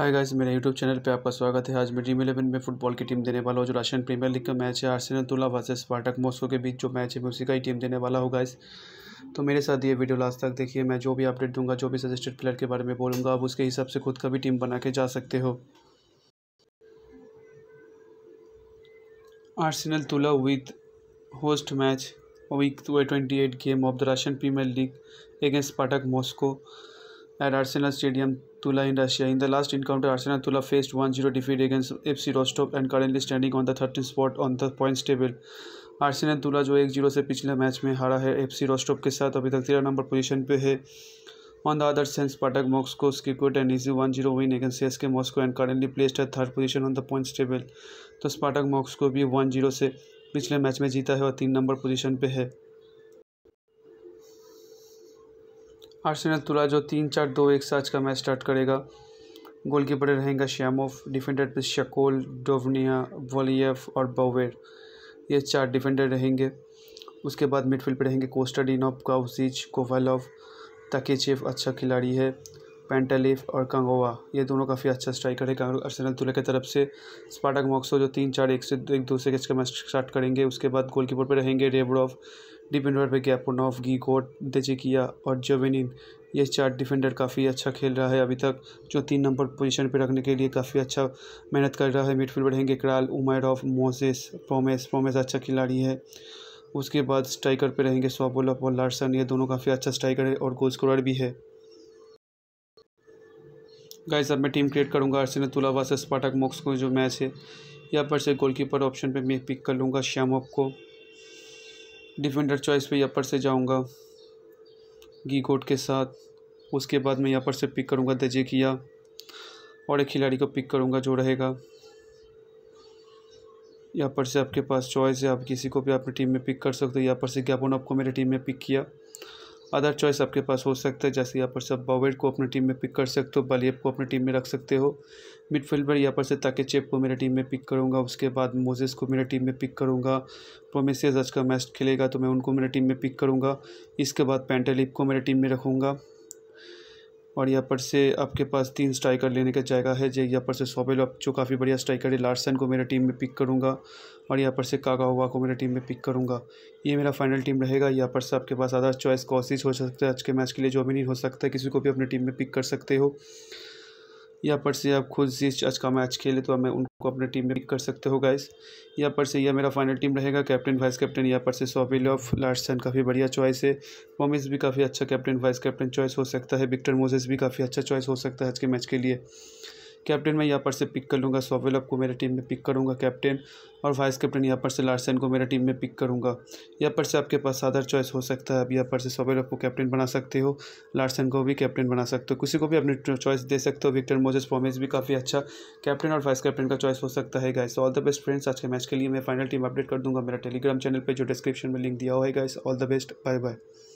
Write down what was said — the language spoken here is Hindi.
हाय गाइस मेरे यूट्यूब चैनल पे आपका स्वागत है आज मैं ड्रीम इलेवन में फुटबॉल की टीम देने वाला हूँ जो रशियन प्रीमियर लीग का मैच है आर्सेनल वर्सेस स्पाटक मॉस्को के बीच जो मैच है मैं उसी का ही टीम देने वाला हूँ गाइस तो मेरे साथ ये वीडियो लास्ट तक देखिए मैं जो भी अपडेट दूंगा जो भी सजेस्टेड प्लेयर के बारे में बोलूँगा आप उसके हिसाब से खुद का भी टीम बना के जा सकते हो Arsenal Tula with host match week twenty eight game of the Russian Premier League against Spartak Moscow at Arsenal Stadium Tula in in the last encounter encounter, Tula faced one zero defeat against F C Rostov and currently standing on the thirteen spot on the points table Arsenal Tula जो एक जीरो से पिछले मैच में हारा है एफ सी रोस्टॉप के साथ अभी तक तेरह नंबर पोजीशन पे है on the other sense Spartak Moscow की good and easy one zero win against S K Moscow and currently placed है third position on the points table तो स्पाटक मॉक्सको भी वन जीरो से पिछले मैच में जीता है और तीन नंबर पोजीशन पे है आर्सेनल तुला जो तीन चार दो एक से आज का मैच स्टार्ट करेगा गोलकीपर रहेगा श्यामोफ डिफेंडर पे शकोल डोवनिया वॉलीफ और बोवेर ये चार डिफेंडर रहेंगे उसके बाद मिडफील्ड पर रहेंगे कोस्टा कोस्टाडिनोप काउसिच कोवालोव तकेचेफ अच्छा खिलाड़ी है पेंटालिफ और कंगोवा ये दोनों काफ़ी अच्छा स्ट्राइकर है अर्सेनल तुला की तरफ से स्पाटक मॉक्सो जो तीन चार एक से एक दो से मैच स्टार्ट करेंगे उसके बाद गोलकीपर पर रहेंगे रेबड़ोव डिफेंडर पे गी गीगोट देजिकिया और जोवेनिन ये चार डिफेंडर काफ़ी अच्छा खेल रहा है अभी तक जो तीन नंबर पोजीशन पे रखने के लिए काफ़ी अच्छा मेहनत कर रहा है मिडफील्ड रहेंगे कराल ऑफ मोसेस प्रोमेस प्रोमेस अच्छा खिलाड़ी है उसके बाद स्ट्राइकर पे रहेंगे स्वाबोलप और लार्सन ये दोनों काफ़ी अच्छा स्ट्राइकर है और गोल स्कोरर भी है गाइस अब मैं टीम क्रिएट करूँगा अर्सन तुलावास स्पाटक मोक्स को जो मैच है यहाँ पर से गोलकीपर ऑप्शन पे मैं पिक कर लूँगा श्यामोप को डिफेंडर चॉइस पे यहाँ पर से जाऊँगा गी गोट के साथ उसके बाद मैं यहाँ पर से पिक करूँगा किया और एक खिलाड़ी को पिक करूँगा जो रहेगा यहाँ पर से आपके पास चॉइस है आप किसी को भी अपनी टीम में पिक कर सकते हो यहाँ पर से गैपोन आपको मेरी टीम में पिक किया अदर चॉइस आपके पास हो सकता है जैसे यहाँ पर से बॉवेड को अपनी टीम में पिक कर सकते हो बलियब को अपनी टीम में रख सकते हो मिडफील्ड पर यहाँ पर से ताकि चेप को मेरे टीम में पिक करूँगा उसके बाद मोजेस को मेरे टीम में पिक करूँगा प्रोमेसियस आज का मैच खेलेगा तो मैं उनको मेरे टीम में पिक करूँगा इसके बाद पेंटेलिप को मेरे टीम में रखूँगा और यहाँ पर से आपके पास तीन स्ट्राइकर लेने का जायगा है जे यहाँ पर से सोबेल जो काफ़ी बढ़िया स्ट्राइकर है लार्सन को मेरे टीम में पिक करूँगा और यहाँ पर से कागा हुआ को मेरे टीम में पिक करूँगा ये मेरा फाइनल टीम रहेगा यहाँ पर से आपके पास आधा चॉइस कॉसिस हो सकता है आज के मैच के लिए जो भी नहीं हो सकता किसी को भी अपने टीम में पिक कर सकते हो यहाँ पर से आप खुद जिस आज का मैच खेले तो हमें उनको अपने टीम में पिक कर सकते हो गाइस यहाँ पर से यह मेरा फाइनल टीम रहेगा कैप्टन वाइस कैप्टन यहाँ पर से सॉबिल ऑफ लार्सन काफ़ी बढ़िया चॉइस है मोमिस भी काफ़ी अच्छा कैप्टन वाइस कैप्टन चॉइस हो सकता है विक्टर मोजेस भी काफ़ी अच्छा चॉइस हो सकता है आज के मैच के लिए कैप्टन मैं यहाँ पर से पिक कर लूँगा सोवेलअप को मेरे टीम में पिक करूँगा कैप्टन और वाइस कैप्टन यहाँ पर से लार्सन को मेरे टीम में पिक करूँगा यहाँ पर से आपके पास अदर चॉइस हो सकता है अब यहाँ पर से सोवेलअप को कैप्टन बना सकते हो लार्सन को भी कैप्टन बना सकते हो किसी को भी अपनी चॉइस दे सकते हो विक्टर मोजेस फॉर्मेस भी काफ़ी अच्छा कैप्टन और वाइस कैप्टन का चॉइस हो सकता है guys all the best friends आज के मैच के लिए मैं फाइनल टीम अपडेट कर दूँगा मेरा टेलीग्राम चैनल पर जो डिस्क्रिप्शन में लिंक दिया हुआ है guys all the best bye bye